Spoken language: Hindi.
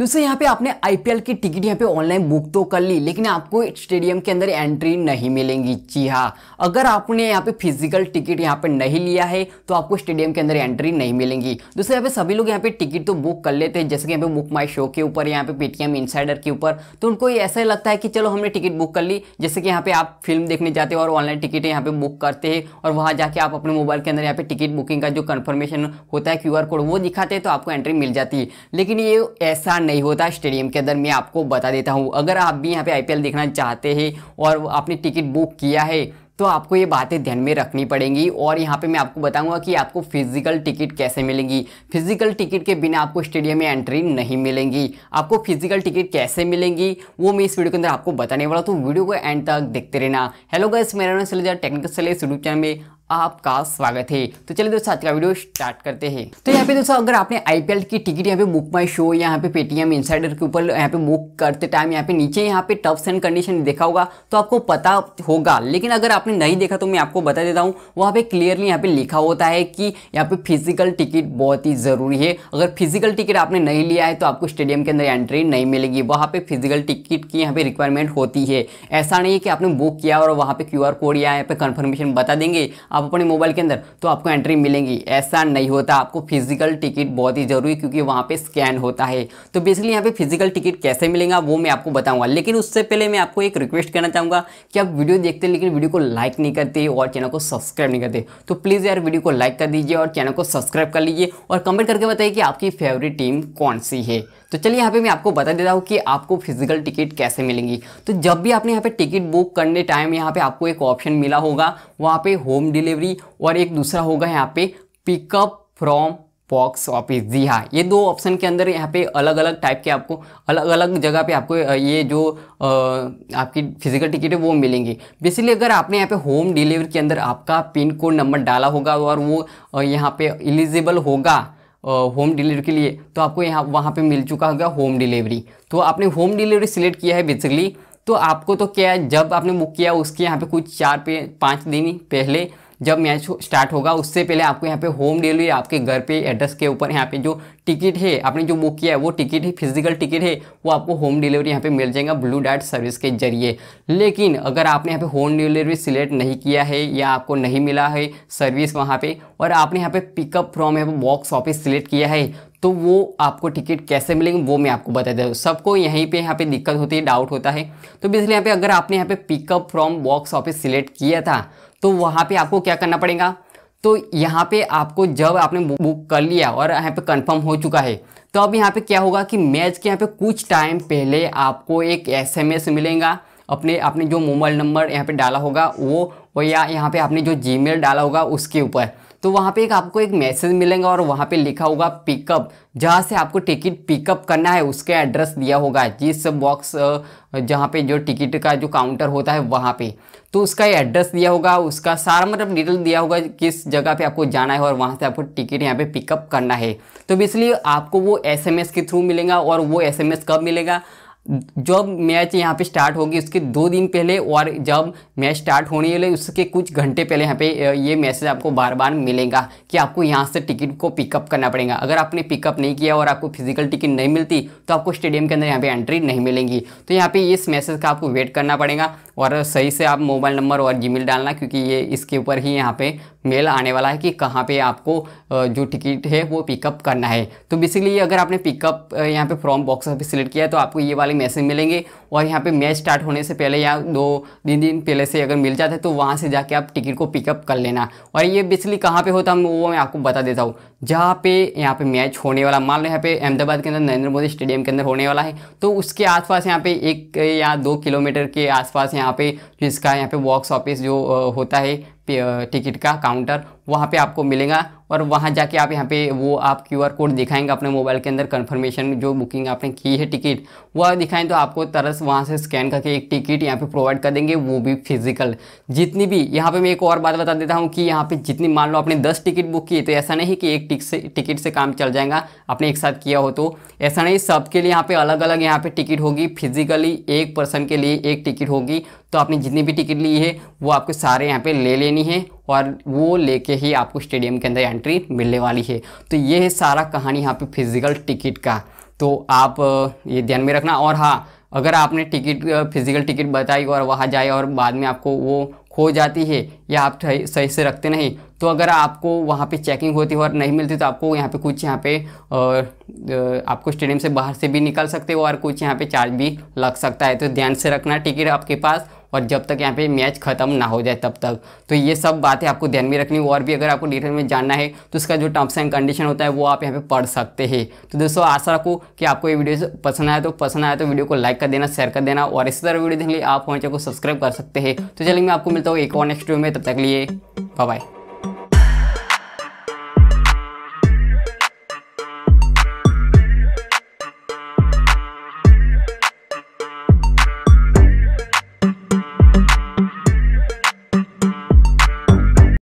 दोस्तों यहाँ पे आपने आईपीएल की टिकट यहाँ पे ऑनलाइन बुक तो कर ली लेकिन आपको स्टेडियम के अंदर एंट्री नहीं मिलेंगी जी हाँ अगर आपने यहाँ पे फिजिकल टिकट यहाँ पे नहीं लिया है तो आपको स्टेडियम के अंदर एंट्री नहीं मिलेंगी दोस्तों यहाँ पे सभी लोग यहाँ पे टिकट तो बुक कर लेते हैं जैसे कि यहाँ पे बुक माई शो के ऊपर यहाँ पे पेटीएम इंसाइडर के ऊपर तो उनको ऐसा लगता है कि चलो हमने टिकट बुक कर ली जैसे कि यहाँ पे आप फिल्म देखने जाते हो और ऑनलाइन टिकट यहाँ पे बुक करते हैं और वहाँ जाके आप अपने मोबाइल के अंदर यहाँ पे टिकट बुकिंग का जो कन्फर्मेशन होता है क्यू कोड वो दिखाते हैं तो आपको एंट्री मिल जाती है लेकिन ये ऐसा नहीं होता स्टेडियम के अंदर मैं आपको बता देता हूँ अगर आप भी यहाँ पे आईपीएल देखना चाहते हैं और आपने टिकट बुक किया है तो आपको ये बातें ध्यान में रखनी पड़ेंगी और यहाँ पे मैं आपको बताऊंगा कि आपको फिजिकल टिकट कैसे मिलेंगी फिजिकल टिकट के बिना आपको स्टेडियम में एंट्री नहीं मिलेंगी आपको फिजिकल टिकट कैसे मिलेंगी वो मैं इस वीडियो के अंदर आपको बताने वाला तो वीडियो को एंड तक देखते रहना हेलो गैस मेरा नाम सलेजा टेक्निकल सलेस यूट्यूब चैनल में आपका स्वागत है तो चलिए दोस्तों आज का वीडियो स्टार्ट करते हैं तो यहाँ पे दोस्तों अगर आपने आईपीएल की टिकट यहाँ पे बुक माई शो यहाँ पे पेटीएम इंसाइडर के ऊपर यहाँ पे बुक करते टाइम यहाँ पे नीचे यहाँ पे टर्म्स एंड कंडीशन देखा होगा तो आपको पता होगा लेकिन अगर आपने नहीं देखा तो मैं आपको बता देता हूँ वहाँ पे क्लियरली यहाँ पे लिखा होता है कि यहाँ पे फिजिकल टिकट बहुत ही ज़रूरी है अगर फिजिकल टिकट आपने नहीं लिया है तो आपको स्टेडियम के अंदर एंट्री नहीं मिलेगी वहाँ पे फिजिकल टिकट की यहाँ पे रिक्वायरमेंट होती है ऐसा नहीं है कि आपने बुक किया और वहाँ पे क्यू कोड या यहाँ पे कन्फर्मेशन बता देंगे आप अपने मोबाइल के अंदर तो आपको एंट्री मिलेंगी ऐसा नहीं होता आपको फिजिकल टिकट बहुत ही जरूरी क्योंकि वहाँ पे स्कैन होता है तो बेसिकली यहाँ पे फिजिकल टिकट कैसे मिलेगा वो मैं आपको बताऊंगा लेकिन उससे पहले मैं आपको एक रिक्वेस्ट करना चाहूँगा कि आप वीडियो देखते हैं लेकिन वीडियो को लाइक नहीं करते और चैनल को सब्सक्राइब नहीं करते तो प्लीज़ यार वीडियो को लाइक कर दीजिए और चैनल को सब्सक्राइब कर लीजिए और कमेंट करके बताइए कि आपकी फेवरेट टीम कौन सी है तो चलिए यहाँ पे मैं आपको बता देता हूँ कि आपको फिजिकल टिकट कैसे मिलेंगी तो जब भी आपने यहाँ पे टिकट बुक करने टाइम यहाँ पे आपको एक ऑप्शन मिला होगा वहाँ पे होम डिलीवरी डिलीवरी और एक दूसरा होगा यहाँ पे पिकअप फ्रॉम बॉक्स ऑफिस जी हाँ ये दो ऑप्शन के अंदर यहाँ पे अलग अलग टाइप के आपको अलग अलग जगह पे आपको ये जो आपकी फिजिकल टिकट है वो मिलेंगी बेसिकली अगर आपने यहाँ पे होम डिलीवरी के अंदर आपका पिन कोड नंबर डाला होगा और वो यहाँ पे एलिजिबल होगा होम डिलीवरी के लिए तो आपको यहाँ वहाँ पर मिल चुका होगा होम डिलीवरी तो आपने होम डिलीवरी सिलेक्ट किया है बेसिकली तो आपको तो क्या जब आपने बुक किया उसके यहाँ पे कुछ चार पे पाँच दिन पहले जब मैच स्टार्ट होगा उससे पहले आपको यहाँ पे होम डिलीवरी आपके घर पे एड्रेस के ऊपर यहाँ पे जो टिकट है आपने जो बुक किया है वो टिकट ही फिजिकल टिकट है वो आपको होम डिलीवरी यहाँ पे मिल जाएगा ब्लू डार्ट सर्विस के जरिए लेकिन अगर आपने यहाँ पे होम डिलीवरी सिलेक्ट नहीं किया है या आपको नहीं मिला है सर्विस वहाँ पर और आपने यहाँ पे पिकअप फ्रॉम यहाँ पर बॉक्स ऑफिस सिलेक्ट किया है तो वो आपको टिकट कैसे मिलेंगे वो मैं आपको बता दूँ सबको यहीं पे यहाँ पे दिक्कत होती है डाउट होता है तो बेसिकली यहाँ पे अगर आपने यहाँ पे pickup from box office select किया था तो वहाँ पे आपको क्या करना पड़ेगा तो यहाँ पे आपको जब आपने बुक कर लिया और यहाँ पे कंफर्म हो चुका है तो अब यहाँ पे क्या होगा कि मैच के यहाँ पे कुछ टाइम पहले आपको एक एसएमएस मिलेगा अपने आपने जो मोबाइल नंबर यहाँ पे डाला होगा वो और या यहाँ पे आपने जो जीमेल डाला होगा उसके ऊपर तो वहाँ पे एक आपको एक मैसेज मिलेगा और वहाँ पे लिखा होगा पिकअप जहाँ से आपको टिकट पिकअप करना है उसके एड्रेस दिया होगा जिस बॉक्स जहाँ पे जो टिकट का जो काउंटर होता है वहाँ पे तो उसका एड्रेस दिया होगा उसका सारा मतलब डिटेल दिया होगा किस जगह पे आपको जाना है और वहाँ से आपको टिकट यहाँ पे पिकअप करना है तो इसलिए आपको वो एसएमएस के थ्रू मिलेगा और वो एसएमएस कब मिलेगा जब मैच यहाँ पे स्टार्ट होगी उसके दो दिन पहले और जब मैच स्टार्ट होने वाले उसके कुछ घंटे पहले यहाँ पे ये मैसेज आपको बार बार मिलेगा कि आपको यहाँ से टिकट को पिकअप करना पड़ेगा अगर आपने पिकअप नहीं किया और आपको फिजिकल टिकट नहीं मिलती तो आपको स्टेडियम के अंदर यहाँ पे एंट्री नहीं मिलेंगी तो यहाँ पे इस मैसेज का आपको वेट करना पड़ेगा और सही से आप मोबाइल नंबर और जीमेल डालना क्योंकि ये इसके ऊपर ही यहाँ पे मेल आने वाला है कि कहाँ पे आपको जो टिकट है वो पिकअप करना है तो बेसिकली अगर आपने पिकअप यहाँ पे फ्रॉम बॉक्स पे सिलेक्ट किया है तो आपको ये वाले मैसेज मिलेंगे और यहाँ पे मैच स्टार्ट होने से पहले या दो दिन दिन पहले से अगर मिल जाता है तो वहाँ से जाके आप टिकट को पिकअप कर लेना और ये बेसिकली कहाँ पर होता है वो मैं आपको बता देता हूँ जहाँ पे यहाँ पे मैच होने वाला मान लो यहाँ पे अहमदाबाद के अंदर नरेंद्र मोदी स्टेडियम के अंदर होने वाला है तो उसके आसपास यहाँ पे एक या दो किलोमीटर के आसपास यहाँ यहाँ पे जो इसका यहाँ पे बॉक्स ऑफिस जो होता है टिकट का काउंटर वहाँ पे आपको मिलेगा और वहाँ जाके आप यहाँ पे वो आप क्यू आर कोड दिखाएंगे अपने मोबाइल के अंदर कंफर्मेशन जो बुकिंग आपने की है टिकट वह दिखाएं तो आपको तरस वहाँ से स्कैन करके एक टिकट यहाँ पे प्रोवाइड कर देंगे वो भी फिजिकल जितनी भी यहाँ पे मैं एक और बात बता देता हूँ कि यहाँ पे जितनी मान लो आपने दस टिकट बुक की तो ऐसा नहीं कि एक टिक से टिकट से काम चल जाएगा आपने एक साथ किया हो तो ऐसा नहीं सबके लिए यहाँ पे अलग अलग यहाँ पे टिकट होगी फिजिकली एक पर्सन के लिए एक टिकट होगी तो आपने जितनी भी टिकट ली है वो आपको सारे यहाँ पे ले लेनी है और वो लेके ही आपको स्टेडियम के अंदर एंट्री मिलने वाली है तो ये है सारा कहानी यहाँ पे फिज़िकल टिकट का तो आप ये ध्यान में रखना और हाँ अगर आपने टिकट फिज़िकल टिकट बताई और वहाँ जाए और बाद में आपको वो खो जाती है या आप सही से रखते नहीं तो अगर आपको वहाँ पे चेकिंग होती है और नहीं मिलती तो आपको यहाँ पे कुछ यहाँ पे आपको स्टेडियम से बाहर से भी निकल सकते हो और कुछ यहाँ पे चार्ज भी लग सकता है तो ध्यान से रखना टिकट आपके पास और जब तक यहाँ पे मैच खत्म ना हो जाए तब तक तो ये सब बातें आपको ध्यान में रखनी और भी अगर आपको डिटेल में जानना है तो उसका जो टर्म्स एंड कंडीशन होता है वो आप यहाँ पे पढ़ सकते हैं तो दोस्तों आशा रखो कि आपको ये वीडियो पसंद आया तो पसंद आया तो वीडियो को लाइक कर देना शेयर कर देना और इसी तरह वीडियो देखने लिए आप हमारे चैनल को सब्सक्राइब कर सकते हैं तो चलिए मैं आपको मिलता हूँ एक और नेक्स्ट वीडियो में तब तक लिए बाय